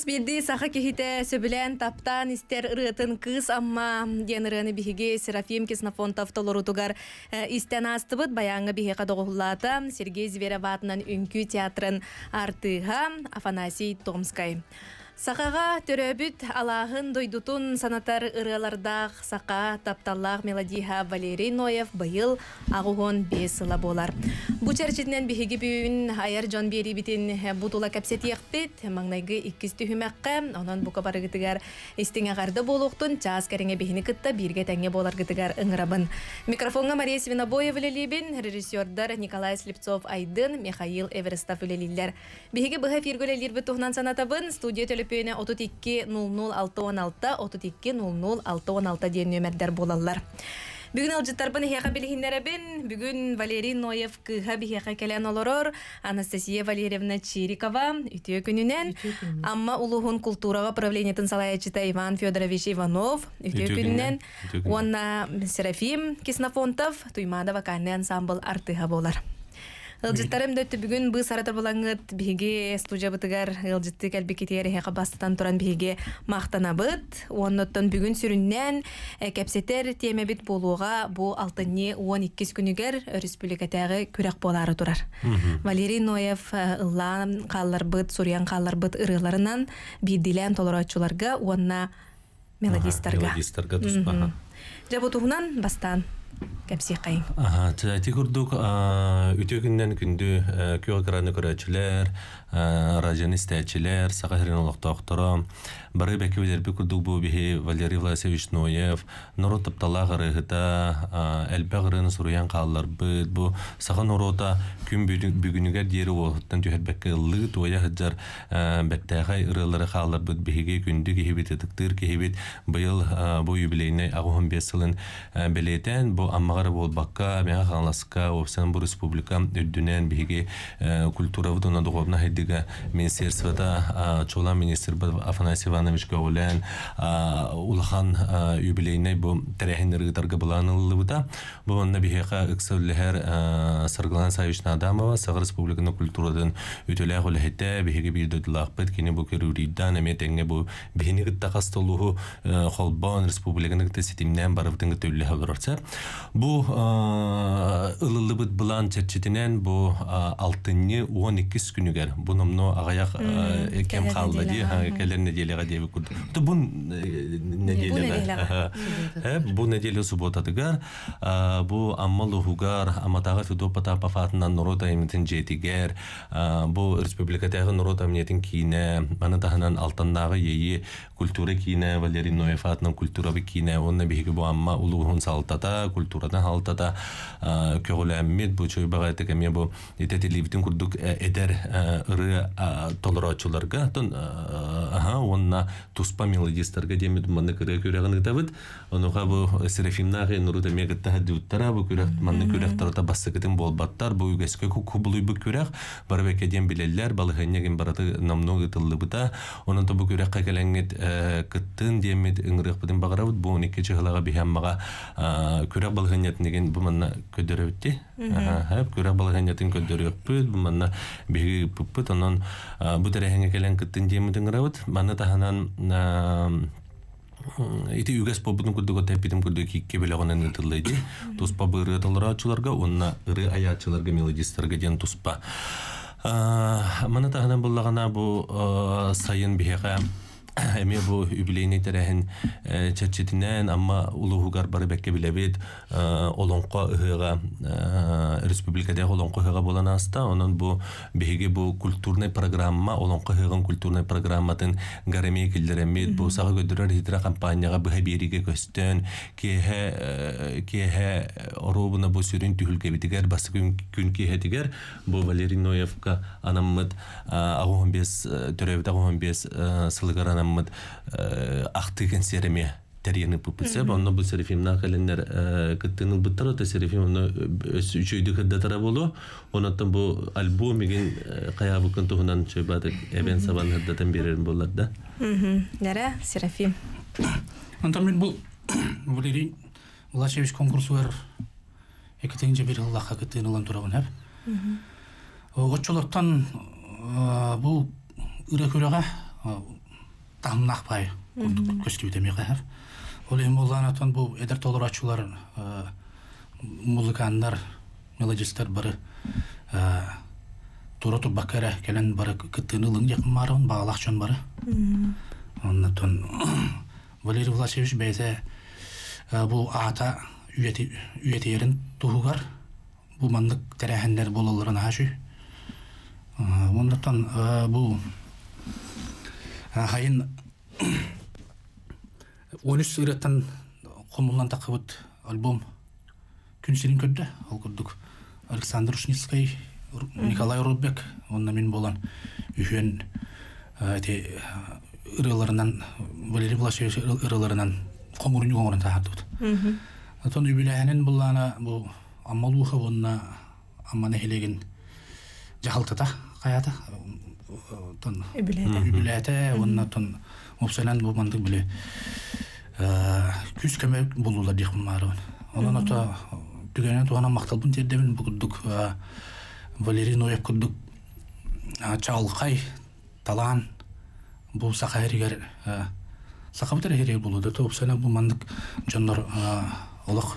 Хас бирди саха кехите сөбүлен таптан истер ырытын кыз амма ден ырыны бихиге Серафим Киснафонтов толору тугар э, истен астыбыт баяңы бихе кадогуллата Сергей Зверев атынан үңкү театрын артыга Афанасий Томскай. Сақаға төрөбүт алағын дойдутун санатар ырылардақ сақа тапталлақ мелодиха Валерий Ноев быйыл ағуғын бесыла болар. бу читнен бихиги бүйін айар жон бери бутула кәпсети яқпет, маңнайгы иккіз түхімәққа, онын бұқа бары гытыгар истіңе ғарды болуқтын час кәріңе бихіні кытта бирге тәңе болар гытыгар ыңырабын. Микрофонға Мария Свинобоев үлелебін, режиссердар Николай Слепцов Айдын, Михаил Эверестов үлелелер. Бихиги бұға фиргөлелер санатабын, студия төліп көрпөйөнө отуз икки нул нул алты Бүгін Валерий Ноев күйға бігіға Анастасия Валерьевна Чирикова үтө өкінінен. Амма ұлығын культураға правленетін салай Иван Федорович Иванов үті өкінінен. Уанна Серафим Киснафонтов туймада вакарны ансамбль артыға болар. Ылжыттарым дөттү бүгүн быс сарата болаңыт биге студия бытыгар ылжытты кэлбикитиер бастан туран биге мактанабыт. Онноттон бүгүн сүрүннән э, кепсетер темебит болууга бу он 12 күнүгер республикадагы күрәк болары турар. Валерий Ноев э, ыллан калларбыт, сурьян калларбыт ырыларынан бидилен толорачуларга онна мелодисттарга. Мелодисттарга Жабутугунан бастан. Кэмси, қай? Таза айти курдук, үтюгіннен күнді күй аграны күрайчилер, ражени стайчилер, саға бары бәкеулербі күрдік бұл бігі Валерий Власевич Ноев, нұры таптала ғырығыта, әлбә ғырын сұруян қалылар бұд, бұл сағын ұрота күн бүгінігер дері оғыттан түйір бәкі ұлы туая ғыджар бәттәғай ұрылары қалылар бұд бігі күнді кейбет етіктір кейбет бұйыл бұл юбилейіне ағуын бес сылын білетен бұл аммағар бол баққа, мәңа қаңласқа, овсен бұл республика үрдінен бігі культура вдона дұғабна хеддігі министерствата чола министр Афанасьева Ивановича Гаулян, Улхан юбилейный бу тәрәһен ырыгытарга буланылыбыта. Бу анна биһәка Эксәүлләһәр Сыргылан Савич Надамова, Сыгыр Республиканы культурадан үтәләһ ул һәтә биһәге бир дәтлах бит кине бу кирүридан әме тәңге бу биһәне гыттахас халбан Холбан Республиканы гыттә ситимнән барып дәнгә төлле хәбәрсе. Бу ылылыбыт булан чәчәтенән бу 6 12 көнегәр. Буны номны агаяк кем калды ди, хәкәләрне дилегә дебик курд. То бун э, неделя. Бу неделя суббота тигар. Э, бу аммалу хугар аматага фидо пата пафатынан норота имитин жетигер. Бу республикатагы норота имитин кине мана тахынан алтандагы ейи культура кийне Валерий Ноефатның культура бик кине. Онна биһиге бу амма улугун салтата, культурадан халтата көгөләммит бу чөйбәгә тегеме бу итәтиливтин курдук э, эдер ыры толорачуларга. Тон аха онна онуха туспа мелодистларга демит манны кырга күрәгән дәвит онуха бу серафимнагы нуру да мегәттә дәвиттара бу күрәк манны күрәк тарта бассыгытын болбаттар бу үгәскә кублы бу күрәк бар бәкәдән биләләр балыгыннәген бараты намного тыллы бута онан да бу күрәккә кәләнгет кыттын демит иңрык бидин багырабыт бу 12 җыгылага биһәммәгә э, күрәк балыгыннәт неген бу манна көдөрәүтти һәп күрәк балыгыннәтен көдөрәп бу манна биһи пуппыт онан э, бу тәрәһәнгә келен кыттын демит иңрәвит манна таһана оннан ити үгэс побутун курдугу тэппитим курдугу кикке белегонен ытылдыйды туспа быры тылыраачыларга онна ыры аячыларга мелодисттарга ден туспа мана тахынан буллагана бу сайын биэха эми бу юбилейный терехин чечетинен амма улугугар бары бекке билебит олонко ыга республикада олонко ыга болан аста онон бу биһиги бу культурный программа олонко ыгын культурный программатын гареме килдеремит бу сага көдөрөр хитра компанияга быһа бириге көстөн кеһе кеһе оробуна бу сүрүн түһүлкебитигер басы күн кеһетигер бу валерий ноевка анаммыт агуон бес төрөбүт агуон бес сылыгар анам хаммыт э, ахтыгын сереме тәрені пупыце, онны бұл серефимна қалендер э, кіттіні бұттар ота серефим оны өз кірді тара болу, э, онаттан бұл альбом еген қая бұқын тұғынан шөйбадық әбен сабан кірдетен берерін болады да. Нәрі, серафим Онтан мен бұл, бұл ерейін, Влашевич бар өр, екітен жебер Аллаха кіттіні ұлан тұрағын әп. Отчылықтан бұл үрек үреға тамнахпай көскебите михаев ол эми уланатан бу эдер толурачулар э, музыкандар мелодисттер бары э, тура бакара келен бары кыттыны ылың жакын барын баалакчан бары оннатан валерий власевич бейзе э, бу аата үйетээрин туһугар бу мандык терехендер бололорун ашу оннатан бу хайын он үч ырыттан комулан такыбыт альбом күнсерин көрдө ал көрдүк александр ушницкий николай рудбек онна мен болан үһөн эти ырыларынан валерий власович ырыларынан комурун коңурун таатыбыт Атон үбіләһәнен бұллана бұл аммалуха бұнна амманы хелеген жахалтата қаяты тон билете онна тон опсалан буманды биле күз кеме булула дихмарон онан ата түгенен тугана макталбын тердемин букуддук валерий ноев куддук чалкай талан бул сахаригер сахабытар херер булуда то опсалан бумандык жондор олох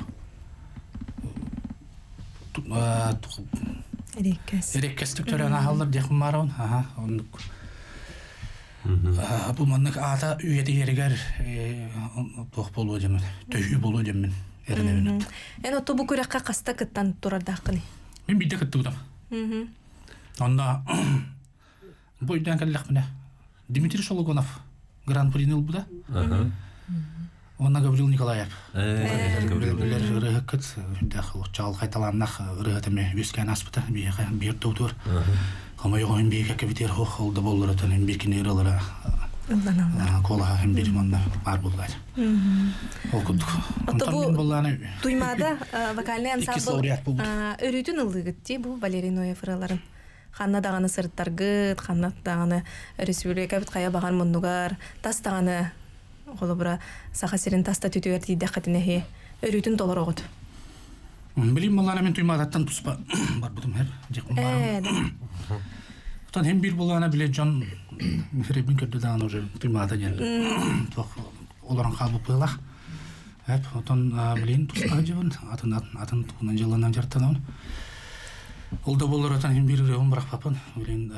Иреккес. Иреккестік төрәне халдыр дехім бар он. Аха, онлық. Бұл маннық ата үйеті ерігер э, тоқ болу демен, түйі болу мен. Эн отто бу күрәккә каста кыттан турарда хакыны. Мин бидә кытты будам. Мм. Онда бойдан кәлләк менә Дмитрий Шологонов гран-при нил буда. Ага. Онна говорил Николаев. Рыхыкыт, дэх лучал хайталаннах рыхытыме өскен аспыта, бейхэ бейр доутур. Хама йоғын бейхэ кавитер хохылды болыр өтінен бейкен ералара. Кола хэм бейр манна бар болғай. Окудук. Отто бу туймада вокальный ансамбл өрүтүн ылдыгытти бу Валерий Ноев ыраларын. ханна сырттар сырттаргыт, ханна даганы республика бит кая баган мундугар, тас холобура саха сирин таста түтүер тийде хатинехи өрүтүн толор огут билим баллана мен туймааттан туспа бар хер жакын барым тон хем бир булана биле жон херебин көрдү даан уже туймаата жен тох олорон кабы пылах эп отон билин туспа жебин атын атын туунан жылынан жартанан ол да болор отон хем бир регон барах папын билин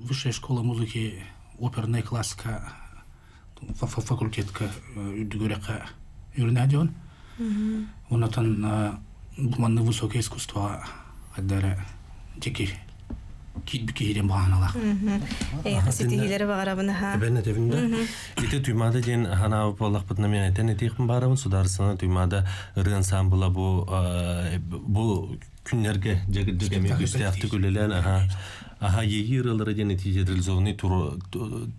высшая школа музыки оперная классика факультетка үдүгүрэка үрнадион унатан буманны высокое искусство аддара теки китбики хирен баганалах туймада аха егирылары дене тетрилизованный тур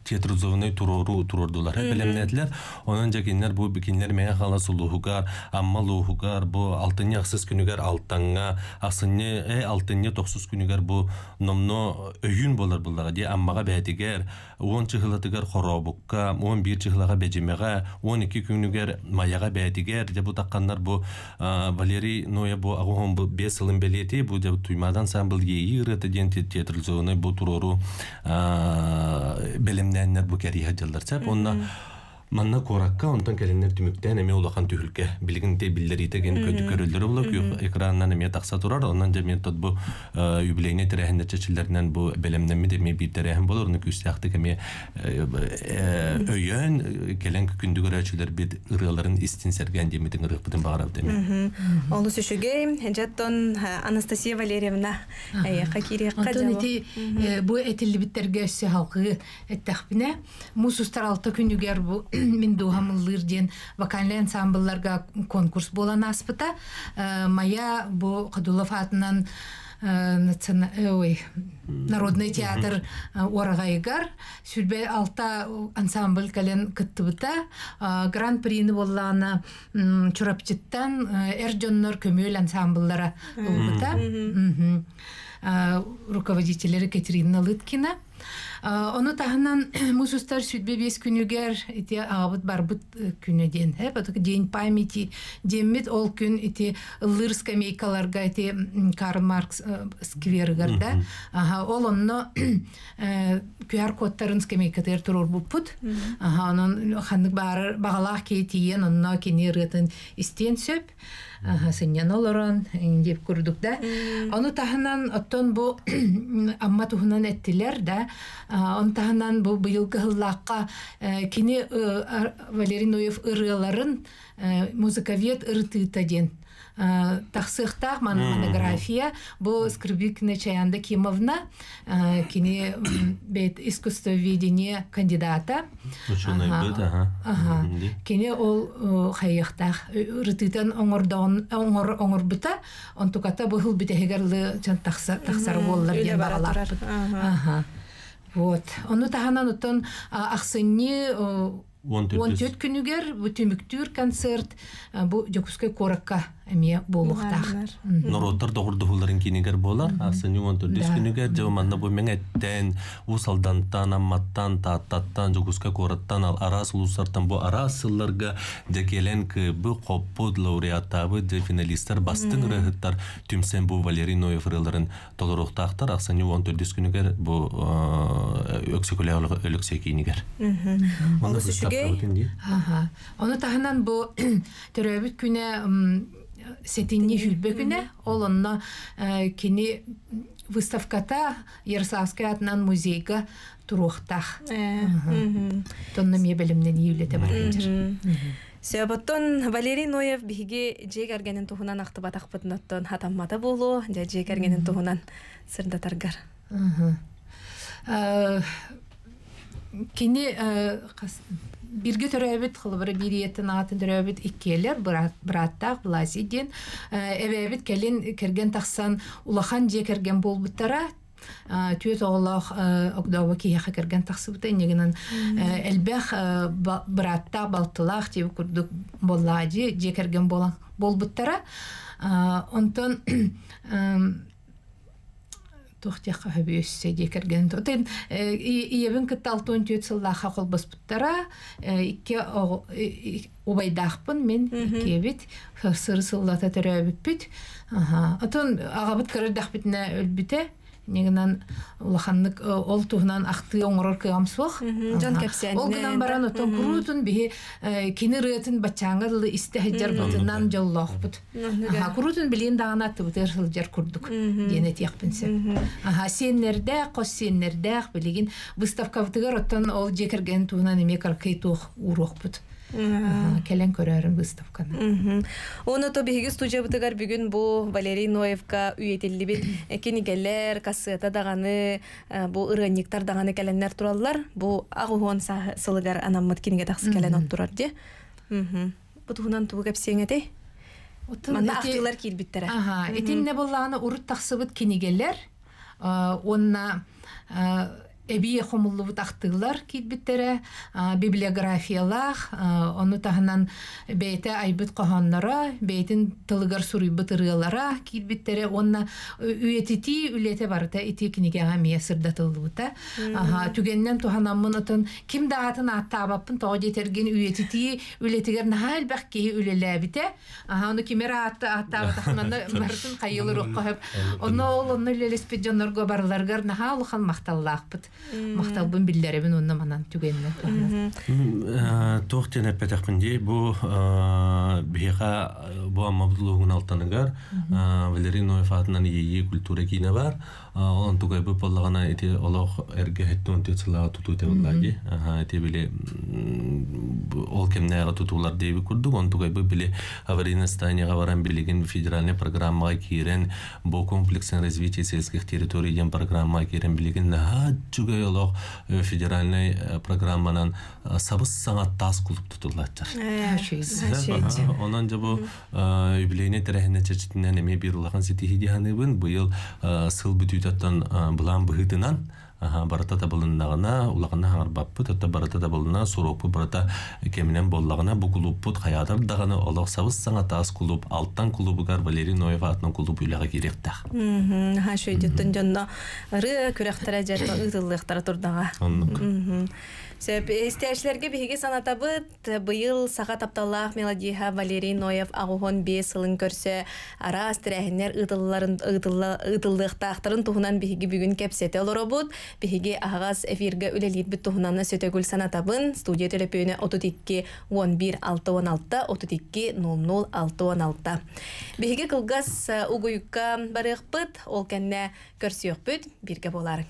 тетрилизованный турору турордулар билемнетлер онан жакиннер бу бикиннер мен хала сулухугар амма лухугар бу алтын яқсыз күнүгер алтанга асынне э алтынне токсуз күнүгер бу номно өйүн болар булдага де аммага бәдигер он чыхылатыгар хоробукка он бир чыхылага бежимеге он эки күнүгер маяга бәдигер де бу такканнар бу валерий ноя бу агухон бу бес ылым белети бу де туймадан сан бул егирыты ден тетрилиз бу турору билимнәннәр бу онна манна коракка онтан келеннер түмүктен эме улахан түгүлкө билгин те билдер итеген көтү көрөлдөр болуп кү экраннан эме такса турар ондан же мен тот бу э, юбилейне тирехинде чечилдерден бу белемнеме деп ме бир тирехин болор ну күс тахты кеме э, э, өйөн келен күндү көрөчүлөр бит ырыларын истин серген деп митин ырык бүтүн баарап деп Олу сүшүгэ хенжаттон Анастасия Валерьевна эй хакирек кадыл бу этилди биттерге сөйлөгү эттехпине мусустар алты күнүгэр бу мен дугамыллыр вокальный ансамбльларга конкурс болан аспыта э, мая бу кадулов атынан э, э, ой народный театр орагайгар сүрбе алта ансамбль кален кыттыбыта гран прини боллаана чурапчыттан эрдьоннор көмөл ансамбльлара болбута руководителери катерина лыткина Оно таһынан мусустар сүтбе бес күнүгәр ите абыт бар бу э, күнү ден. Хәп ат күн памяти демит ол күн ите Лырска мейкаларга ите Карл Маркс э, сквер гәрдә. Ага ол оно QR э, кодларын ске мейкадер турыр Ага анан хәндик бары багалак кетиен оно кинерәтен истен сөп. Ага сеннән оларын инде күрдүк дә. Оно таһынан оттан бу амматуһынан әттләр дә. онтаһынан бұл быйылғы хыллааққа э, кини э, Валерий Ноев ырыларын э, музыковед ырытыта ден тахсыхтах ман монография бу скрбикна чаянда кимовна кини бет искусствоведение кандидата кини ол хайыхтах рытытан оңордон оңор оңорбута онтуката бу хыл битегерлы чан тахсар боллар ден ага Вот. Оны ахсынни он төрт күнүгер бу концерт бу жокускай эме болуқтақ. Нұротар доғырды хуларын кенегер болар, асы юмон түрдес күнігер, жау манна бұл мен әттен, усалдантан, амматтан, таттаттан, жогуска кораттан, ал арас ұлысартан бұл арас сылларға жакелен кы бұл қоппуд лауреаттабы жа финалистар бастың рахыттар түмсен бұл Валерий Ноев рыларын толыруқтақтар, асын юмон түрдес күнігер бұл э, өксекуле өліксе кейінігер. Оны тағынан бұл түрөбіт күне сетинни жүлбөкүнэ ол э, кини выставката Ярсавский атынан музейга туруохтах. Э, Тонны мебелимнен июлете барынчыр. Сөйбөттөн Валерий Ноев Биге жег аргенин туһунан ахтыбатах бутноттон хатаммата болу, же жег аргенин туһунан таргар. Э, кини бирге төрөбүт хылыбыры бириеттен атын төрөбүт иккелер быраттак власть ден эбебит келин керген таксан улахан же керген болбуттара түйөт оголох окдоба кияха керген тахсыбыта негенен элбех братта балтылах тип курдук боллади же керген болан болбуттара онтон тохтяха хабиөссе декерген тотен э, иебин кытта алтон түйөт сыллаха колбаспыттара э, икке убайдахпын мен кебит сыры сыллата төрөбүппүт атон агабыт кырырдахбитине өлбите негенан улаханнык э, ол туһунан ахты оңорор кыгам суох жон кепсен ол э, гынан баран отон курутун бихи э, кини рыатын бачаңа дылы истехеджар бытынан жоллоохпут курутун билин даганаттыбыт эрсылжар курдук диэне тиякпинсе аха сиэннердээх кос сиэннердээх билигин выставкабытыгар оттон ол жекерген туунан эме каркый туох уруохпут ә, келен көрәребез студканы. Уны төбехи студия бу Валерий Ноевка э, э, бу балеринаевка үетелде би. Кенегәләр касы тадаганы, бу ырганиктарда гәне келеннәр тураллар. Бу агын сагылыгар ана мәткинә тәхсис калана торар ди. Мһм. Бутунан тугап сенеде. Утыны ахтылар кил битләре. Әгәр әйтәң дә буларны урык тәхсис ит кинегәләр, а, э, онына, Эбие хомуллы хомлыбы таттылар кит беттере, библиографиялар, аны айбыт каһаннары, бейтен тылгыр сүрипытырылара кит беттере, онна үет үлеті үлете барта итик нигеме сырдытылута. Ага, түгеннән туханнан монын ким дә атын атта бапын тагытерген үет итти үлетеләрне һәр бак ки өлелә бите. Ага, онны ки мератты атта тахманда барсын каелур ук кабып, онно ул өлелеспе дөннөргө барлар бит. мақталбын биллеребин онна манан түгенне э, тохтен эппетахпинди бу э, биха э, бу аммабдулугун алтаныгар валерий ноев атынан ии культура кейіне бар он тугай бы боллагана эти олох эрге хеттун те цылага туту те буллаги аха эти биле ол кемне ага тутулар дейби курдук он тугай бы биле аварийный станияга аваран билигин федеральный программага кирен бо комплексен развитие сельских территорий деген программага кирен билигин наа чугай олох федеральный программанан сабыс саңа тас кулуп тутулаттар онан бу юбилейне терехине чечитинен эме бирулахан сетихидиханыбын быйыл сыл бүтүүт тоттан былан быһытынан барата табылыннагына улагына баппы, тотта барата табылына суропу барата кеминен боллагына бу клубпут хаядар дагана олох сабыз саңа таас клуб алттан клубугар валерий ноева атынан клуб үлага киректах ха шөйдөттөн жонно ыры күрэхтара жерде ытылдыктара турдага Истәшләргә биһиге санатабыт быйыл саға тапталлах мелодиһа Валерий Ноев агухон бес ылын көрсө ара астрәһеннәр ыдылларын ыдыллыктахтарын туһунан биһиге бүгін кепсете олоробут биһиге агас эфирге үлелит бит туһунанна сөтөгүл санатабын студия телепөне 32 11 616 32 00 616 биһиге кылгас э, угуйка барыхпыт ол кәннә көрсөкпүт болар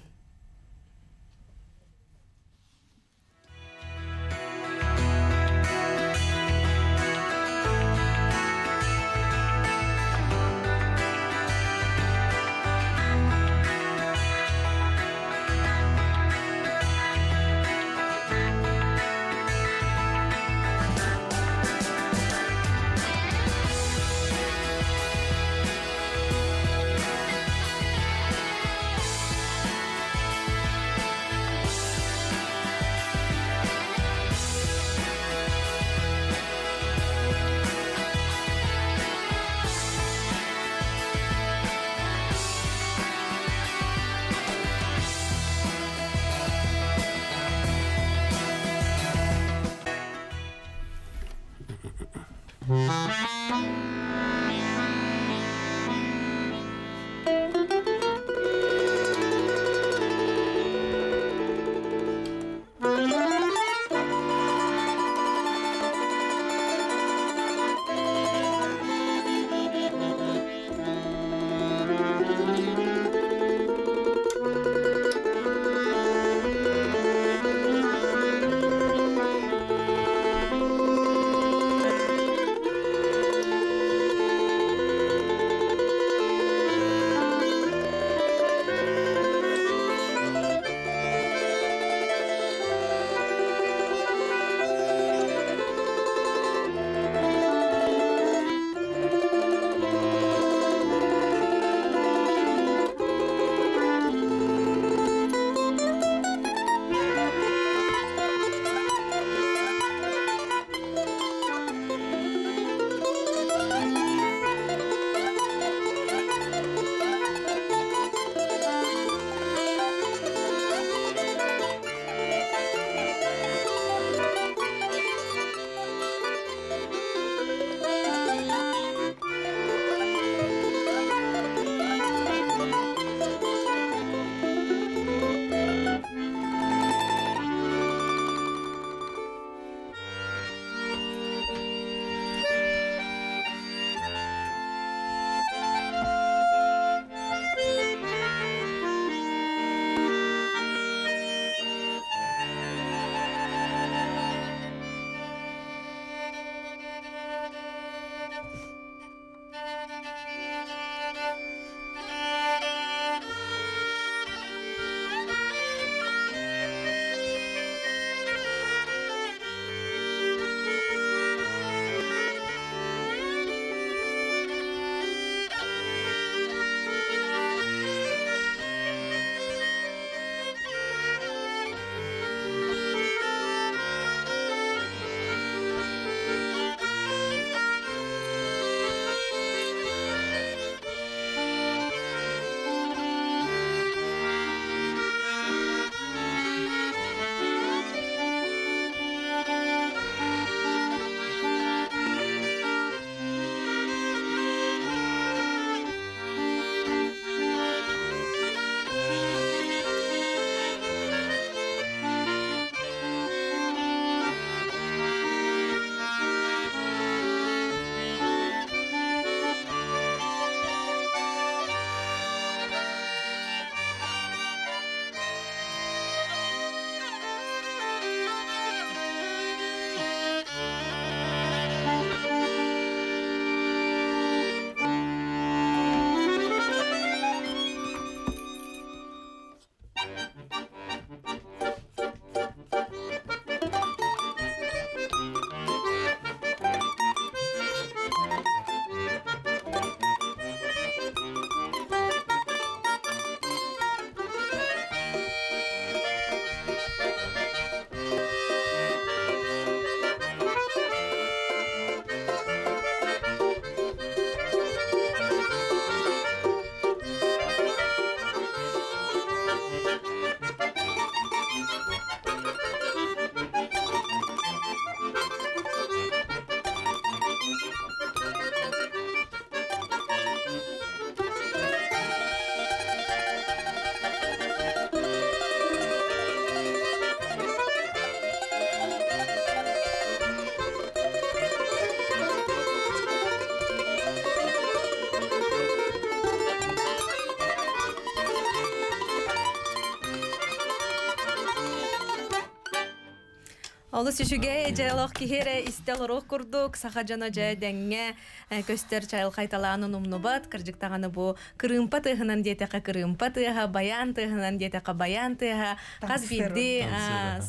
Олы сүшүге жайлох кихере э, истел урох курдук, саха жана жай дәңге э, көстер чайыл кайталаанын умнубат, кыржыктаганы бу кырымпа тыгынан детека кырымпа тыга, баян тыгынан детека баян тыга, каз билди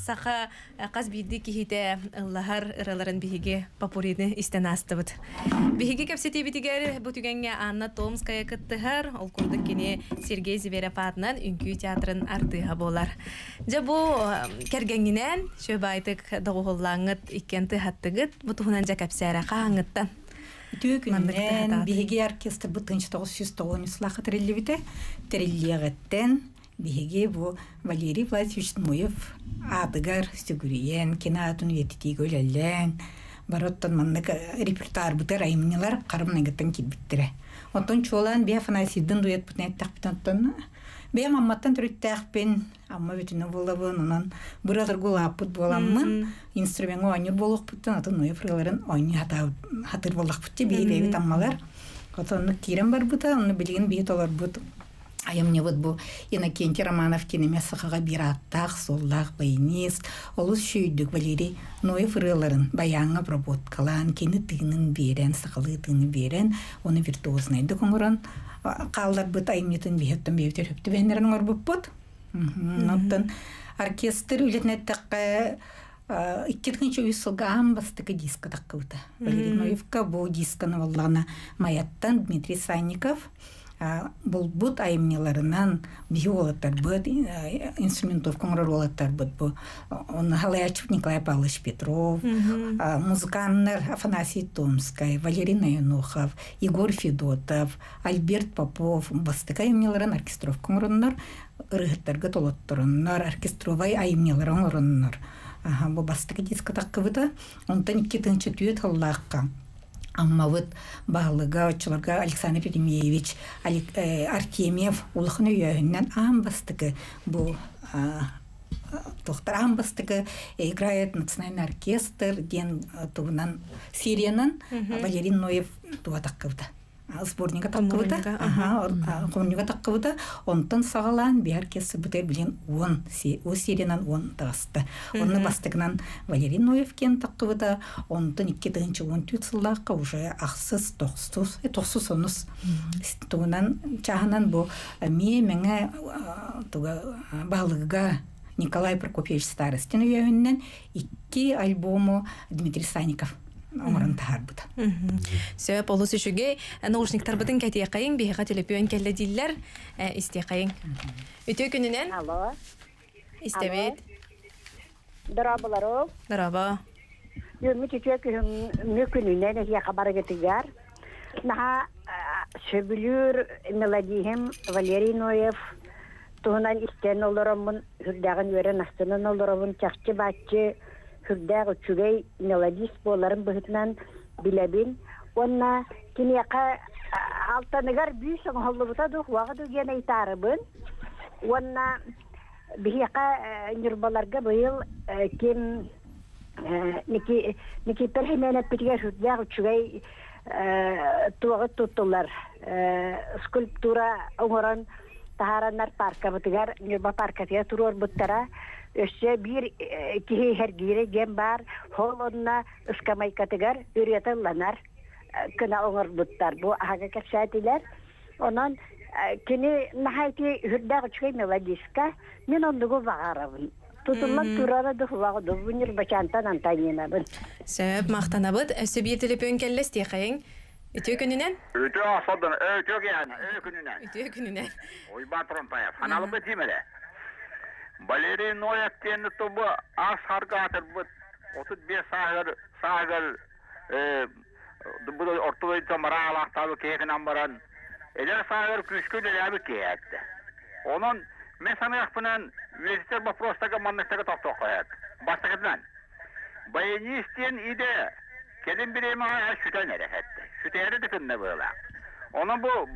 саха э, каз билди кихите ыллахар ыраларын бихиги папурини истен астыбыт. бихиги кепсети бу түгенге Анна Томская кыттыхар ол курдук кини Сергей Зверопаднан Үнкү театрын артыга болар. же бу кергенгинен шөбайтык доғоллаңыт иккенті хаттыгыт бұтуғынан жәкәпсәрі қаңыттан. Дүйгінен биһиги оркестр бұтынчы тогуз жүз тоғыз слахы тірелебіте биһиги бу Валерий Владимирович Муев адыгар сүгүриен киноатын веттитиги өлөллен бароттан э, репертуар Бем амматтан түрүттääхпин амма бүтүнү болабын онон быратыр гулааппыт боламмын инструмент болуқ болохпуттан атын уя фрыларын ооню хатыр боллакпыт те бейбейбит аммалар бар кирен барбыта онну билигин бейт бұтын айым не вот бу иннокентий романов кинеме сыхыга бираттах соллах байнис олус шүйдүк валерий ноев ырыларын баяңа обработкалан кини тыынын берен сыкылы тыыны берен оны виртуозный коңорон каалдарбыт айымнитын бихеттен бебитер хөптү бээнерин орбуппут оттон оркестр үлетнеттакка Иттергенче үй сылга амбастыка диска таккыбыта. Валерий Ноевка бу дисканы валлана Маяттан Дмитрий Санников – бұл бұт айымнеларынан биолоттар бұт инструментов коңроролоттар бұт бұ он Галаячев Николай Павлович Петров музыканнар Афанасий томской Валерина Енохов, Егор Федотов Альберт Попов Бастық айымнеларын оркестров коңроннар ырыхыттарга толоттурунар оркестровай айымнелар бул бұл бастык таккыбыта онтан икки тынчы түйөт аммабыт баалыга оччуларга александр еремеевич э, артемьев улахын үйөһүннен аамбастыгы бу тохтар амбастыгы э, играет национальный оркестр ден э, тугунан сиренан валерин ноев туатаккыбыта сборника таккыбыта хомнюга таккыбыта онтон сагалаан бияр кесибытер билен он о сериянан он тагасты онны бастыгынан валерий ноевкен таккыбыта онтон икки тыгынчы он түйт сыллаакка уже ахсыз тохсуз онус чаанан меңе туга э, николай прокопьевич старостин үйөһүннен икки альбому дмитрий Саников. Омарын тар бута. Сөп олус ишуге э, наушник тар бутын кәти якайын би хат эле пион келе диллер э, исте якайын. Үтө күнүнен. Алло. Истебет. Дарабаларов. Дараба. Ю мичи чек мү күнүнен я хабар кетигер. Наха сөбүлүр э, мелодиһим Валерий Ноев. Тунан истен олоромун, хүрдәгән үрен астынын олоромун, чахчы батчы, сүрдәг үчүгәй иналадис боларын быһытынан билебин онна кинияка алтаныгар бүйсөң холлубута дух вагыт үген айтарыбын онна бихияка быйыл ким ники скульптура оңорон парка парка өсө бир э, киһи хергире гем бар холонна ыскамай катыгар үрөтөлланар э, кына оңор буттар бу ага кетсәтиләр онан э, кини нахайти хүрдәг чыгы мелодиска мин онды го вагарам тутулмак турара ду вагы ду бунир бачанта нан тайына бер сәбәп мактана бит өсө бир телефон келлес тихәң Итү көнүнэн? Үтө асадан, үтө көнүнэн. Үтө көнүнэн. Үтө көнүнэн. Ой батрон пая, фаналы бетимеле. балериноя кені тобы ашарға атырбыт отыз бес сағыр сағыр бұд ортуй замара алақтабы кегін амбаран элер сағыр күшкүн эләбі кеәтті Оның мен санаяқ бұнан вестер вопростағы маннықтағы тоқтау қояды бастығынан баянистен иде келін бірейме шүтен әрекетті шүтері дікінне бұла оны бұл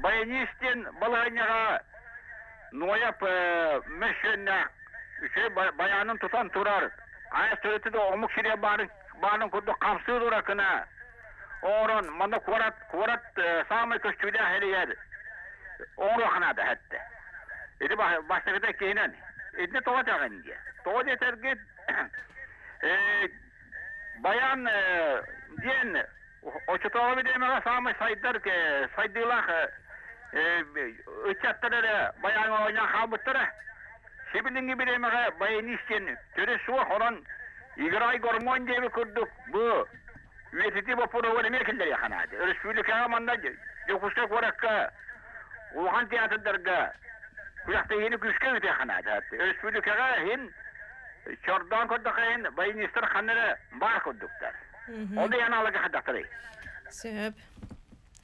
şey bayanın tutan turar. Ayet sureti de omuk şiriye bağırın, bağırın kurdu kapsıyor durakına. Oğrun, manda kuvarat, kuvarat e, sağmı köşküde heli yer. Oğru akına da hatta. bah baştaki da keyinen. Edi tova çağın diye. Tova yeter ki e, bayan e, diyen o çıtava bir demeye sağmı saydılar ki saydılar e, e, üç bayan oynayan kabıttıra. Сибилинги билемеге баянистен төресуа хоран играй гормон деби күрдүк. Бу Ветити бапура өлеме келдер яханады. Республикага манда жокуска коракка улхан театрдарга куякта ени күшкө өтө яханады. Республикага хин чордан көрдөк хин баянистер ханнары бар көрдүктөр. Ол да яналыгы хадактыры. Сөп.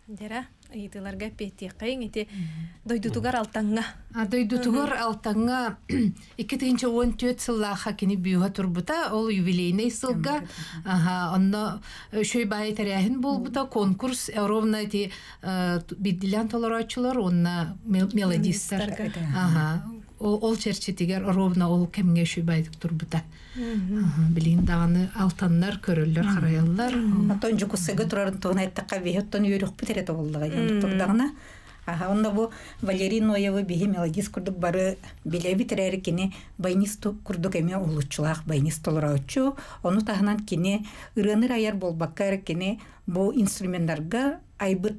Дера. Итилар гап эти кайын дойдутугар алтанга. А дойдутугар алтанга 2 тинче 14 жылга хакыны бийга турбута, ол юбилейне сылга. Ага, анда шой бай тарыхын булбута конкурс э, ровно эти э, бидлянтолар ачылар, онна мелодистер. Ага, ол черчи тигер ровно ол кемге шубай деп Билин даны алтандар көрөлдөр караялдар. Атон жукусы гөтөрөн тон айтта кабы хаттан юрук битерет оллыга онда бу Валерий Ноевы биге мелодис курдук бары биле кини байнисту курдук эме улуччулак байнист аучу. Ону таханан кини ырыныр аяр болбакка кини бу инструменттарга айбыт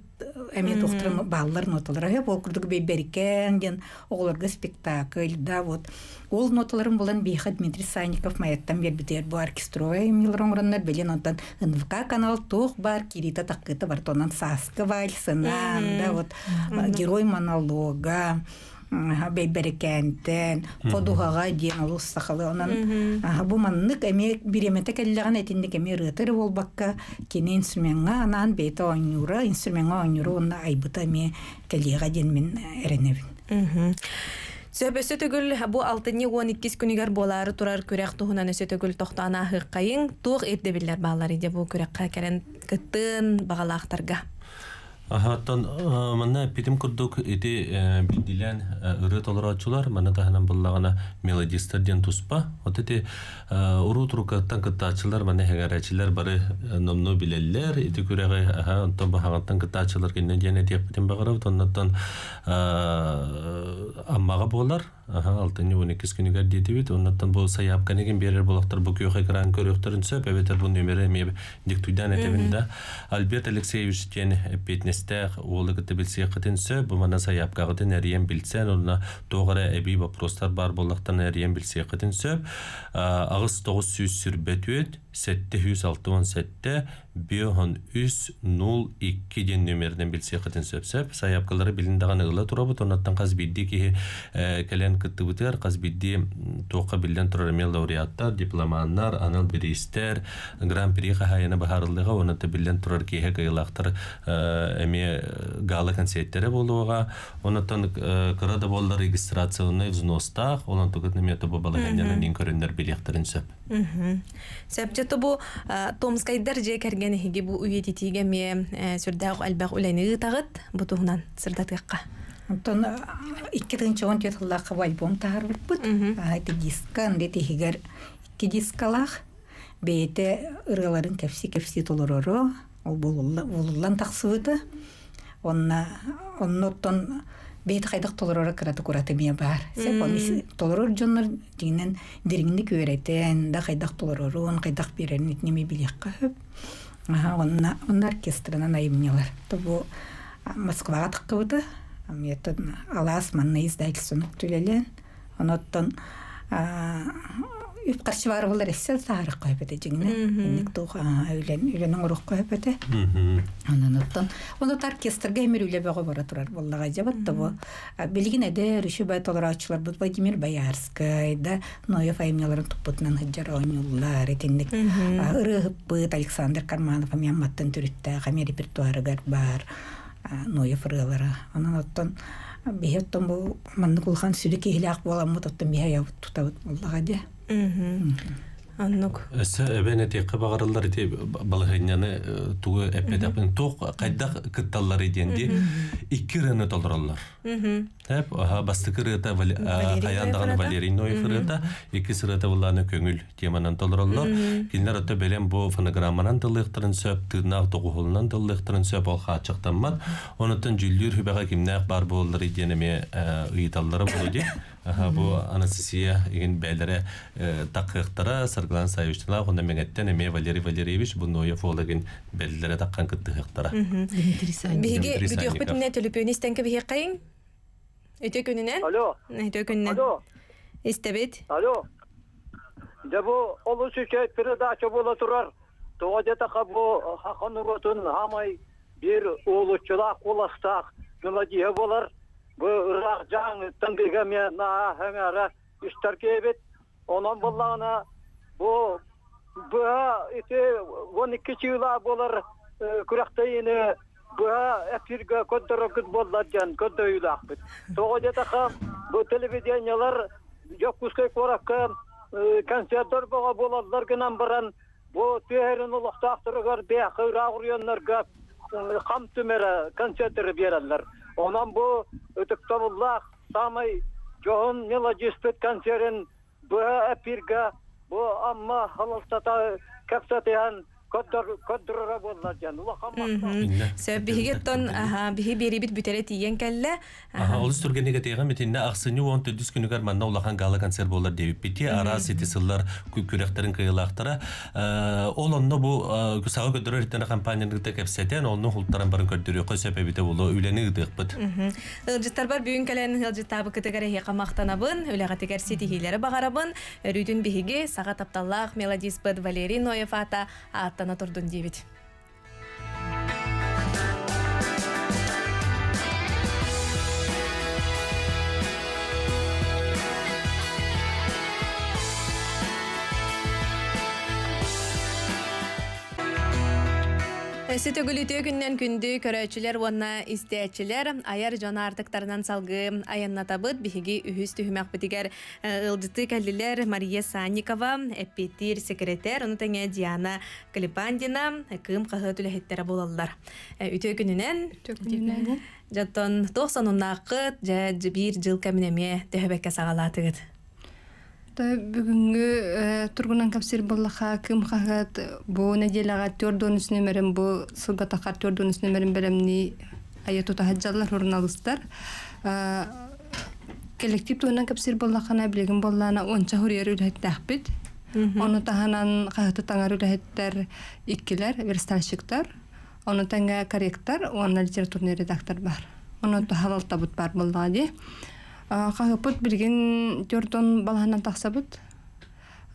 эме тухтырым бааллар ноталар э ол курдук бей берикен ден оголорга спектакль да вот ол ноталарын булан бейха дмитрий санников маяттан бербитер бу оркестровая милар оңроннар белен онтан нвк канал тох бар кирита таккыты бар тонан саска вальсынан да вот герой монолога бейберекентен кодухага диэн олуссахалы онон бу маннык эми биремете келлеген этинник эми рытыр болбакка кини инструментга анаан бейте оңнюра инструментга оңнюра онна айбыта эми келиэга диэн мен эренебин Сөбөсө төгүл бу алтыны 12 күнүгөр болары турар күрәк туһунан өсө төгүл тохтана хыккайын тух эрдебиллер баалар иде бу күрәккә керен кыттын бағалақтарға. Ахаттан манна питим курдук ити билдилен ыры толорачулар манна таханан буллагана мелодистер ден туспа вот эти уру туркаттан кыттачылар манна хегарачылар бары номно билеллер ити күреге аха онтон бахагаттан кыттачылар кинне дене деп питим багырып тоннаттан аммага болар аха алтын юнекис күнүгә дитибит оннаттан бу саяпка неген берер булактар бу көйхе экран көрөктөрүн сөп эбетер бу нөмере ме диктуйдан да Альберт Алексеевич тен петнесте олы кете билсе кытын сөп бу мана саяпка кыты эрием билсен онна тогыра эби вопростар бар булактан нәрием билсе кытын сөп агыс тогыз сүз сүрбөтүөт сәтте хүс сәтте биохон үс нул икки ден нөмерден билсе қытын сөпсәп саяпкалары билиндаған ыгыла турабы онаттан қаз бидди кихи кәлен кыттыбытыр қаз бидди тоқа билден турарамел лауреаттар дипломаннар анал биристер гран при хаяна бахарылдыга онаты билден турар кихе кыйлактар эме гала концерттері болуға онаттан кырада болдар регистрационный взностах онан тугат немето бабалагенден нин көрөндер билеттерин сөп Чето э, э, бу томскайдар же керген хиги бу уйетитиге ме сүрдәг албаг улайны тагыт бу тугнан сырдатыкка. Онтон 2-нче э, тет хылла хавай бом тар бут. Айты дискан дети хигер ки дискалах бейте ырыларын кепси кепси толороро ол болуллан таксыбыты. Онна онноттон бейт хайдах толорора кыратыкура темия бар. Сеп он толорор жоннор дигинен диригинди көрөтөн, да хайдах толорорун, хайдах берерин итнеме билек кап. Аха, онна онна оркестрынан айымнылар. Тобу Москвага тыккыбыты. Аметтен Алас манна издательствонук түлелен. Оноттон үп бар болар әссел сары қойып әді жүгіне. Әнік тұға өйлен, өйленің ұрық қойып әді. Онын ұттан. Оны таркестерге бара тұрар болдыға жабатты бұл. Білген әді үші бәйт олар ашылар бұл Владимир Баярскай да Ноев айымналарын тұппытынан бұт Александр Карманов әмеяматтың түрітті ғамен репертуары ғар бар. Ноев ұрығылары. Онын ұттан бұл мандық ұлған сүлікі елі ақ боламын ұттан бұл бұл аннук эбенети кыбагарылар ити балыгыняны э, тугу эппедапын ток тәп бастыкы рыта аяндаган Валерий Ноев рыта эки сырыта буланы көңүл теманан толроллор кинлер отто белем бу фонограмманан тылыктырын сөп тыгнак тогуһулунан тылыктырын сөп ол хаачыктанмат онутан жүллүр хүбага кимнак бар болдыр иденеме ыйталлары булуди бу анастасия иген бәлере э, такыктара сарглан саевичтана онда меңеттен эме Валерий Валерьевич бу Ноев олагин бәлере таккан кыттыктара. Интересно. Биге бүтөк битмне төлөп өнестен кебеге кайын Өтө күнүнен? Алло. Өтө күнүнен. Алло. Истебит? Алло. Да бу олус үчөй передача бола турар. Тоға дета қабу хақан уротун бір бир улуччула куластак мелодия болар. Бу ырак жаң тангыга мен на хэмара иштар кебет. Онан боллана бу бу ите 12 чыла болар э, күрәктәйне кыа эфирге көтөрөкүт болладжан көтөйүлакпыт тогоетаха бу телевидениялар жоккускай коракка э, концертор бого болаллар гынан баран бу тээрин улуктаактырыгар бияка ыраагурионнорга э, хам түмере концерттер бераллар онан бу өтүктомуллах самый жоон мелодиспит концерин быа эфирге бу амма халалтата капсатыян Котро, котро рак валла джан, ва хамма. Себигетон аха бибирибит бэ трети ян кэлэ. Аха олстурга неге тегъан митинна ахсыню онте дюскюне гэр маннаулахан галаган серболлар бити, ара э, э, бар буюн кэлэнин ядтабы категория якъамахтана бун, улагъа тегер ситигилере багъарабын. Рюдүн биги сагат апталлах мелодис бэт Валери Ноев ата. Танатор Дон 9. Сөте гүлі төй күннен күнді көрәйчілер онна істейчілер аяр жона артықтарынан салғы аянна табыд бігі үхіз түхім әқпетігер Мария Саникова, әппетір секретер, ұны Диана Калипандина, кым қағы түләхеттері болалылар. Үтөй күнінен, жаттон 90-ын ақыт, жәд жібір жыл кәмінеме бүгінгі та э, бүгүнгү тургунан капсир боллаха кым хагат бу неделага төрдөн үсүнө мерем бу сылгатакар төрдөн үсүнө мерем белемни аятута хаджаллар журналисттар э, коллектив туынан капсир боллахана билигин боллана онча хуриер үлхеттахпит Оны таханан хаты таңар үләһеттәр иккиләр, верстальщиктар. Оны таңға корректор, оны литературный редактор бар. Оны тахалал табут бар булды, хаһыппыт билген төртон балаһынан тахсабыт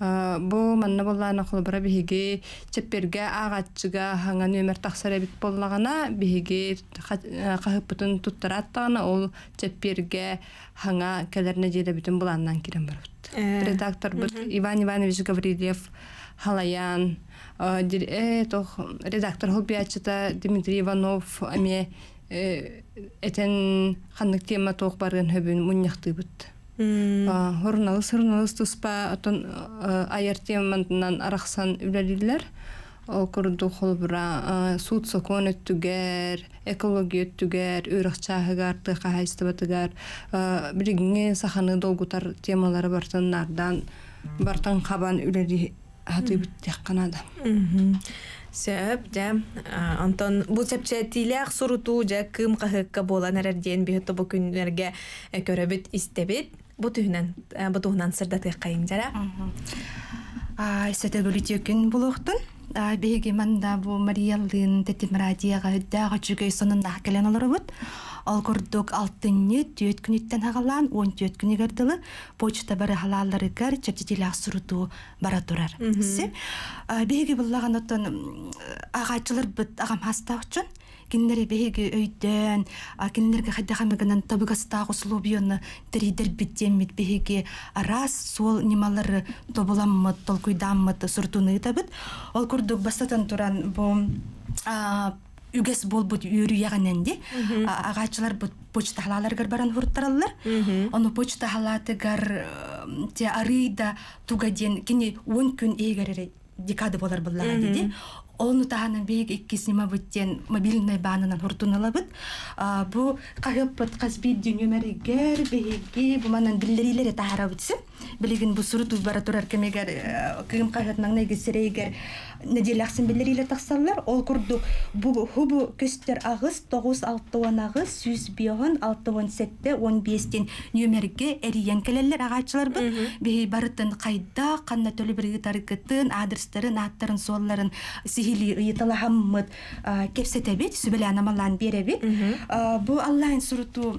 бу манна боллана холбара биһиги чепперге агатчыга хаңа нөмер тахсара бит боллагана биһиги хаһыппытын ол чепперге хаңа келерне жеде бүтүн буланнан кирен барбыт э, редактор Иван Иванович Гаврилев халаян э, редактор холбиячыта Дмитрий Иванов аме Э, этен ханнык тема тоқ барган хөбүн муннахтыбыт. Хорналыс хорналыс туспа атон э, аяр темандынан арахсан үләлиләр. Ол холбура э, суд сокон өттүгәр, экология өттүгәр, үрәкчәһәгәр, тәхәйстәбәтәгәр, билгене саханы долгутар темалары қабан бартан хабан үләли хатыбыт якканада. Сәп, дә, Антон, бу сәпчә тиләк суруту, дә, кем қағыққа бола нәрәр дейін бүгіті бұ күнлерге э, көрөбіт істебіт, бұ түйінен, э, бұ туғынан сырдаты қайын жара. Сәті бөлі түйекін бұл ұқтын. Беге манда бұ Мария Лын, Тетим Радияға, дәғі жүгей сонын нақ келен олары бұд. олгордук алтынны түйөт күнүттен хагалаан он түйөт күнүгердылы почта бары халааларыгар чертителях суруту бара турар се биһиги буллаган отон агачылар бит агам хаста учун киннери биһиги өйдөн киннерге хайдахамыгынан табыгастаах услуу бионы теридер биттеммит биһиги раз сол нималары тобуламмыт толкуйдаммыт суртуны табыт ол курдук бастатан туран бу үгес бол бұд үйрі яғаненде ағачылар бұд почта халаларгар баран хуруттараллар оны почта халатыгар те арыйда тугаден кини он күн эгерере декада болар буллага деди ол нутаһанан бейік иккиснима бүттен мобильный банынан хуртуналабыт бу кахыппыт касби дүнөмәригер беһиги буманан биллерилере тахарабытсы билигин бу сурут убара турар кемегер э, кыгым кахатмаңна гесерейгер неделяхсын биллериле тахсаллар ол курдук бу хубу көстер агыс тогуз агыс сүз биогон 617 сетте он биестен нөмерге эриян келелер агачылар бит беһи барытын кайда канна төлө бирге адрестерин аттарын солларын сихили ыйытыла хаммыт кепсе бит сүбелән амалан бере бу онлайн суруту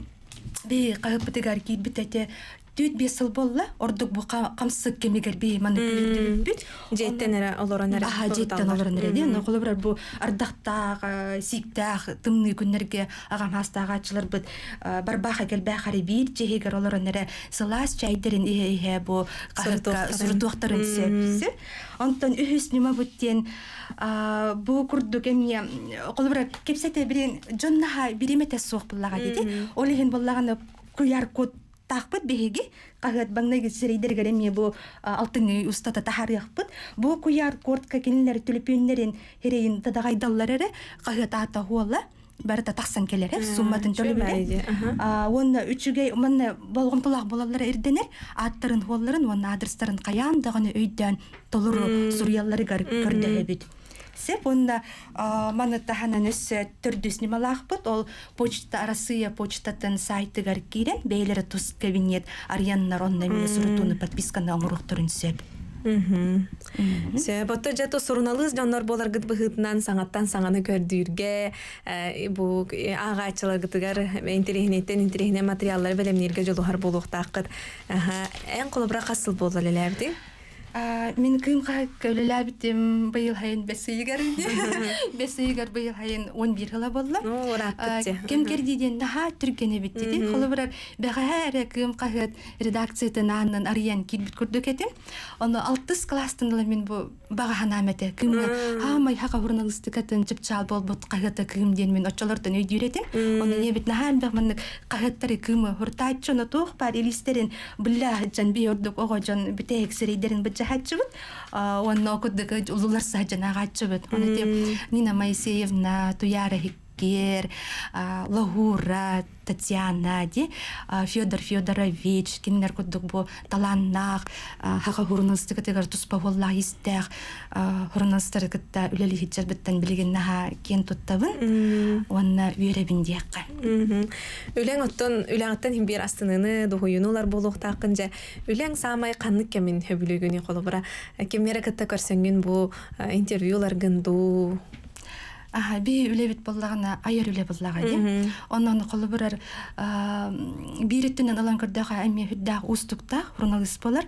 би кайып бетегәр ки бетәте түт бес ыл болла ордук бу камсы кемегер бей маны күлүтүп жеттен эре олорон эре аа жеттен олорон эре дин окулу бир бу ардактаг сиктаг тымны күндөргө агам астага ачылар бит бир баха кел бахари бир жегер олорон эре сылас чайдерин ээ бу сурдуктарын сепсе онтон үхүс нима буттен э, бу курдук эмне окулу бир кепсете бирин жонна биримете суук буллага деди олеген буллаганы куяр код тахпыт беге кахыт баңнайгы сирейдергален ме бу алтын устата тахарыахпыт бу куяр кортка кинилер төлөпүннерин херейин тадагайдаллар эре кахыт ата хуалла барыта тахсан келере сумматын төлөбүле онна үчүгей манна болгомтулак болалар ерденер аттарын қолларын онна адрестарын каян үйден өйдөн толуру көрді көрдөһөбүт Се бунда маны таханан өссө төрдүс нималах ол почта Россия почтатын сайты гар кирен бейлери тус кабинет ариан нарон нами суртуну подписка на урук төрүнсе. Мм. Се бот сурналыз жаннар болар гыт саңаттан саңаны көрдүйрге, э, бу агачлар гытыгар э, интернеттен интернет материалдар белемнерге жолу хар болуу тахкыт. Аха, эң кылыбра касыл болсо мин кем ха көлөләр бит дим быел хаен бесегер инде бесегер быел хаен 11 ел булды кем кер диген наһа түркене бит диде халы бер бәхәр кем кахет редакциядә нанын ариян килеп күрде кетен аны 60 кластында мин бу бага ханамәтә кем һәм ай хака бурның истекәтен чыпчал бул бут кагата кем мин очалардан үй дирәтә аны не бит наһа бер мин кагаттар кем хөртәч чөне тох бар илистерен билләһ җанбиердек огоҗан битәксәрәдерен бит сахачыбыт онно куддык узулар сахаджана гачыбыт оны Нина Моисеевна туяра хик кер лагура татьяна де федор федорович киннер кудук бу таланнах хаха хурнастык тегер туспа волла истех хурнастыр кытта үлели хитчер биттен билген наха кен туттабын онна үйребин дияққа үлең оттон үлеңттен химбир астыныны духуюнулар болуқ тақын же үлең самай қанны кемин хөбүлүгүнү колубура кеммере кытта көрсөңгүн бу интервьюлар гынду Аха, би үле бит боллагана, айыр үле боллага, де. Оннан қолы бұрар, биреттінен ұлан күрдіға әме үддағы ұстықта, хұрналыс болар,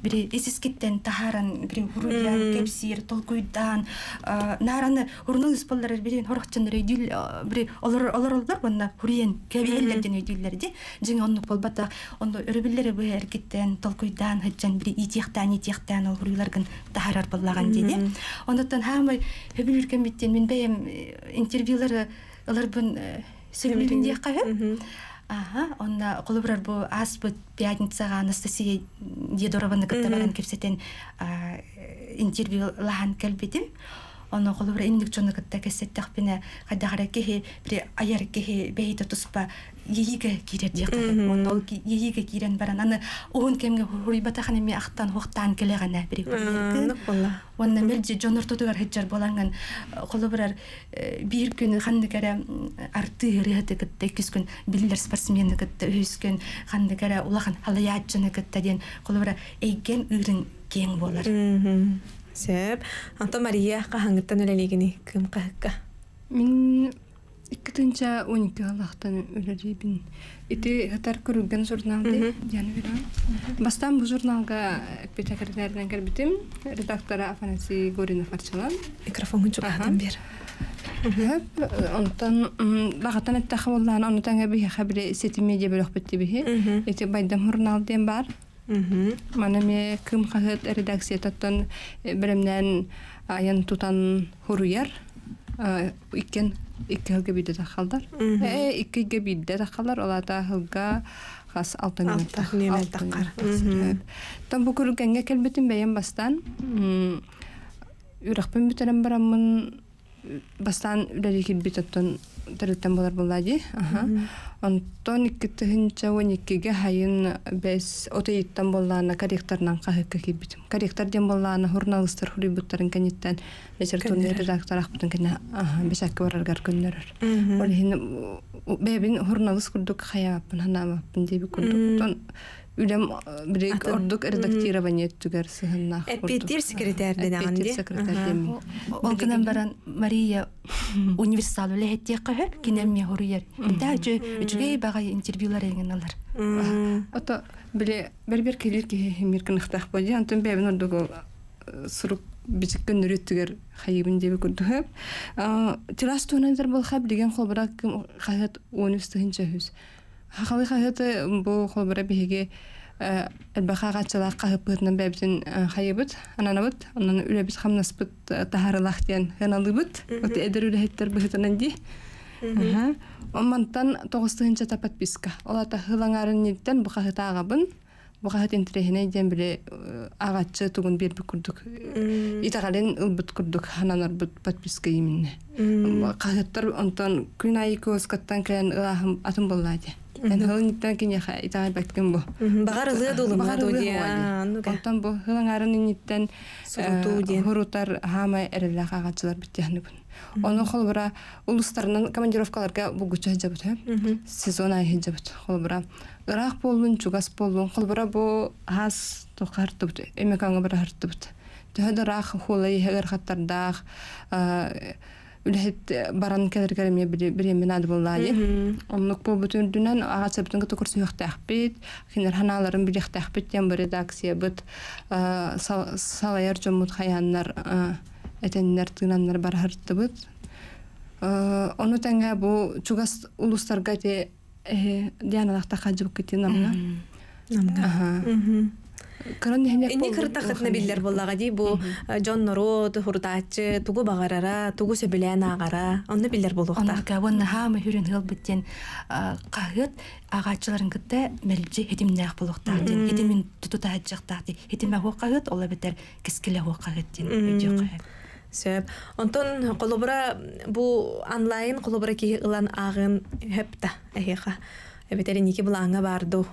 бірі есескеттен тахаран, бірі хұрудиян, кепсир, толкуйдан, нараны хұрналыс болар, бірі хұрақчан рейділ, бірі олар-олар-олар бұнна хұриен кәбейлерден рейділер, де. Жыңы онны қолбата, онны үрібілері бұй әркеттен, толкуйдан, хұрчан, бірі итехтан, итехтан, ол мен бәем э, интервьюлары алар бүн сөйлөмдән дә яка. Аһа, онда кулыбрар бу Аспут пятницага Анастасия Дедорованы кеттәгән кирсәтен а интервью лаган кәлбетен. Оны кулыбрар инде чөнгә кеттә кесәтәк бине хәдә хәрәкәте бер аяр кеһе бәйтә туспа ейиге кирет дияқы он ол ейиге кирен баран аны оон кемге хуйбатахан эми ахтан хуктан келегана бирик онна мелже жонортотугар хеджар боланган колобурар э, э, бир күн хандыкара э, арты рыгыты кытта экис күн биллер спортсмени кытта үйүскөн хандыкара улахан алаяатчыны кытта ден колобура эйген ырын кең болар сеп анто мария кахаңыттан өлелегини кым қаққа? мин Ахтынча 12 Аллахтан үлерибин. Эти хатар күрүгән журналды, яны бер. Бастан бу журналга петакердәрдән кер битем, редакторы Афанасий Горина арчалан. Микрофон мен чыгатам бер. Хәп, онтан багатан эт тахвалдан, аны тәнгә бер хәбәр сети медиа бер хәбәр тибе. Эти байдан журналдан бар. Мм, мен ме кем хаһат редакция таттан э, берәмнән аян тутан хурыер. Ә, э, икән икеһелге бидә дә халдар. Э, икеге бидә дә халдар, ола та хылга хас алтын нәрсә. Алтын бу күргәнгә келбетен бастан. Үрәк бүтәрәм барамын. бастан үләлі кирбит оттон тәрілттен болар болла ди. Онтон иккетігінче он иккеге хайын бәс отайыттан боллана корректорнан қағыққа кирбитім. Корректор ден боллана хурналыстыр хурибуттарын кәнеттен литературный редактор ақпытын кәне бәсәкке бараргар көннөрөр. Ол хин бәбин хурналыс күрдік хаябаппын, ханамаппын дебі күрдік үлем брек ордук редактирование түгер сыгынна. Эппетир секретарь ден аңды. Эппетир секретарь ден. Ол кынан баран Мария универсал үле хетте кыһы кинем ме хуруяр. Да жө үчгей бага интервьюлар эгин алар. Ото биле бербер келер ки мир кынықтақ болды. Антын бәбін ордугу сурук бижиккен нүреттігер хайыбын дебе көрдүһөп тираж туунандар болхаб деген холбурак ким хасат университетинче хүс Хахалы хахыты бу холбара биһиги элбаха гачалакка хыппытын бәбитин э, хайыбыт, ананабыт, анан үлебит хамнаспыт э, тахарылах диен хыналыбыт. Вот эдер үлехеттер быхытынан ди. Оммантан тоғыстыгынча тапат биска. Олата хылаңарын хыт э, тугун бербі күрдік. Итағален курдук подписка емінне. онтан күн атым эн хөлн итән кинә ха итай бак кем бу багар ма ду ди антан бу хөлн арын ниттен гурутар э, хама эрлә хагачлар бит яны бу оны хол бара улустарнын командировкаларга бу гүчә җеп сезон ай җеп хол бара рах болдун чугас болдун хол бара бу хас то карты бит эмеканга бара хартты бит тәдә рах хулай хәгәр үлһәт э, баран кәргәрәм я бер ем менәдә булдылар. Оннык бу бүтән дүнән агач бүтән кә төкүрсе юк тәхбит. Хәнер ханаларын билек тәхбиттән бер редакция бит. салаяр җәмәт хаяннар э әтәннәр э, тыннар бар хәртты бит. Э оны бу чугас улустарга тә э дианалыкта хаҗып киттенәм. Намга. Аһа. Кырын хәнә Инде кырта хатна билләр буллага ди бу Джон Норот хурдачы тугу багарара тугу себелән агара аны билләр булу хата. Аны кавын ха мәһүрен хел биттен кагыт агачыларын кытта мәлҗи хедимнәр булукта ди хедимин тутута хаҗыкта ди хедимә хукагыт ола битер кискеле хукагыт ди үҗек. Сөп. Онтон колобра бу онлайн колобра ки ылан агын хепта эхеха. Эбетери ники булаңа барду.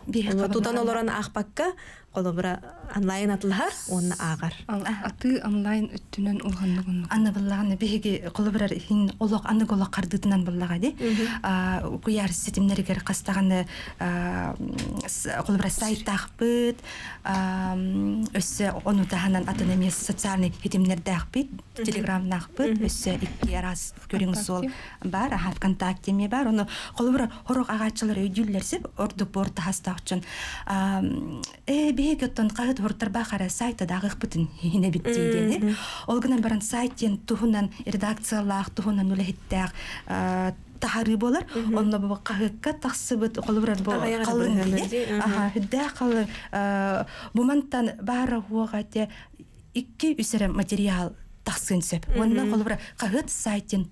Тутан олоран ахпакка қолыбыра онлайн атылға оны ағар аты ә, онлайн үттүнөн улганнугун анна баллаганы биһиги қолыбырар хин олоқ анны голоқ кардытынан де. ди куяр сетимнергер кастаганы қолыбыра өсі оны тағанан аты немес социальный хитимнердахпыт телеграмнахпыт өссө икки арас көрүң сол бар аха вконтакте ме бар ону қолыбырар хорок агачылар өйдүүллерсип ордук бортахастаакчын э биһиги оттон хаһыт сайты дағық сайтадаагых бүтүн хинебиттиидени ол гынан баран сайттен туһунан редакциялаах туһунан үлэхиттаах тахары болар онно бу кахыкка тахсыбыт колбурар бу калын аха те икки үсере материал тахсын сеп онно колбурар сайттен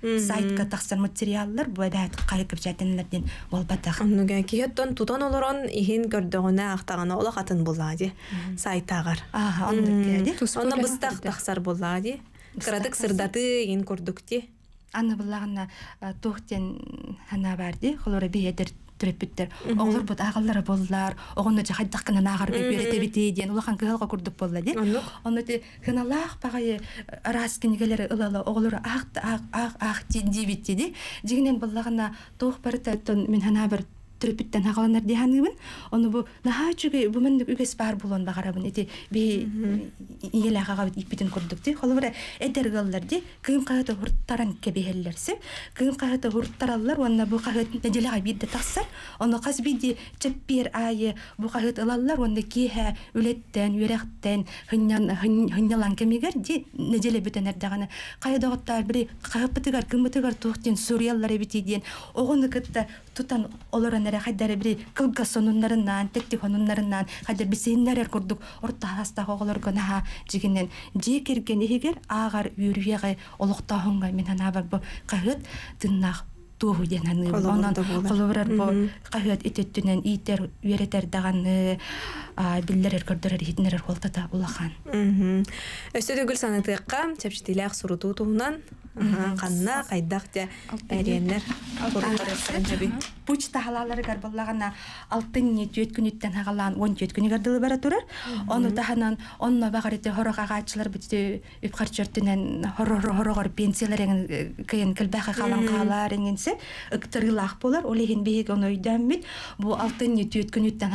сайтка тақсыр материаллар бәдәт жәтенлерден ол батақ. Нуга киеттон тутан олорон иһин көрдөгөнө ахтагана ола хатын булла ди. Сайтагар. Аха, анда ди. болады быстак тахсар булла э, ди. Крадык сырдаты ин көрдүк Аны булагына тохтен хана барди, Хлора биедер төреппиттер оғлор бут агаллар боллар огонно же хайдаккана нагар беретебити диен улахан кыалга курдук болла ди онно те кыналаах багае э, раз кинигелери ылала оголор ах ах ах ах дибитти ди дигинен боллагана тоох барыта мен хана бир төрөпүттен хагаланар диханыбын ону бу наха чүгө бу мен үгес бар булон багарабын эти би иеле хага бит ипитин курдук ти холбура эдер галлар ди кым кагыта хурттаран кебехеллерсе кым кагыта хурттараллар онна бу кагыт делега бирде таксар ону кас биди чеппер айы бу кагыт алаллар онда киһе үлеттен үректен хыннян хыннялан кемигер ди неделе бүтенер даганы кайдагыттар бири кагыпытыгар кымбытыгар тухтен сурияллар эбитиден огону кытта тутан олоронара хайдары бири кылга сонуннарынан текти хонуннарынан хайдар бисиннарер курдук ортараста оголоргонаха жигинен же кирген агар үйрүеге мен анабар бу кахыт тыннах туоху денаны онан колобурар бу кахыт итеттүнен иитер үйретер даганы көрдөрөр қанна қайдақ те әриеннер пуч тахалалары гарбаллагана алтын не түйет күнүттен он түйет күнү гардылы бара турар оны таханан онно багарите хорога гачылар бите үпкарчөртүнен хорор хорогор пенсиялар эң кыйын кэлбаха халан калар эңенсе ыктырылах болар олеген эгин беге оны үйдәммит бу алтын не түйет күнүттен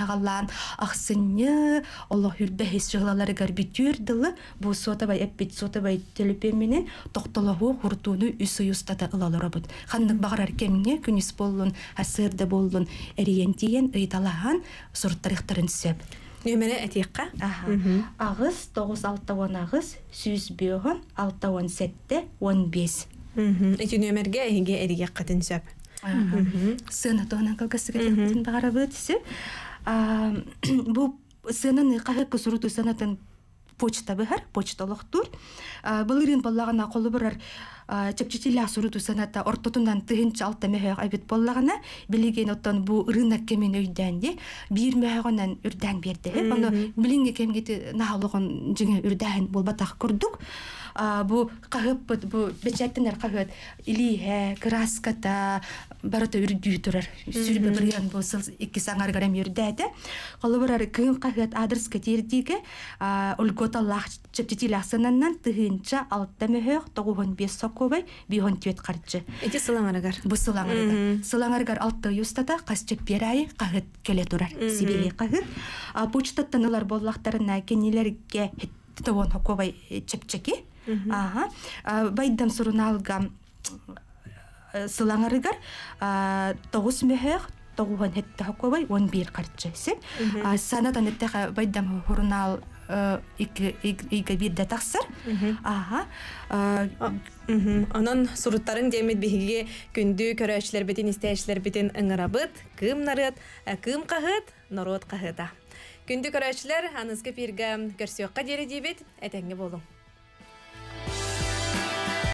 ахсынны оло хүрбе хис жылалары гарбитүр дылы бу сотабай эппит сотабай телепеменен токтолоху куртууну үс тата ылалора ханнык багарар кемне күнис боллун асырды боллун эриен тиен ыйталахан сурттарыхтарын сөп Нөмірі әтеққа? Ағыз 9-6-10 ағыз, 6-10 сәтті 15. нөмірге әйге әріге қатын сөп. Сыны қалғасы почта бер, почталык тур. А э, булырын қолы колы бирер, э, чепчетилә суруту санатта орттотундан алта мәхәк әйбит боллағына билеген оттан бу рынак кемен үйдән ди. Бир мәхәгәннән үрдән берде. Буны билеген кемгә тиң нахлыгын үрдән булбатак күрдүк. бу кахып бу бечеттенер кахыт илиһе краската барата үрдүү турар сүрбе бирген бу сыл икки саңар гарем үрдәте колы барар кын кахыт адрес кетердиге лах тыгынча алтта мөхөк бес сокобай бихон тюет карчы эти сылаңаргар бу сылаңаргар сылаңаргар алтта юстата кас чепперай кахыт келе турар сибири боллахтарына кенилерге тывон хокобай чепчеки ага байдан сылаңарыгар тогус хетте хокобай он бир байдан бирде ага анан суруттарын демит күндү көрөчүлөр битин истечилер битин ыңырабыт кым нарыт кым кахыт Күнді көрәшілер, аңызғы пиргі көрсіоққа дері дейбет, әтәңі болың.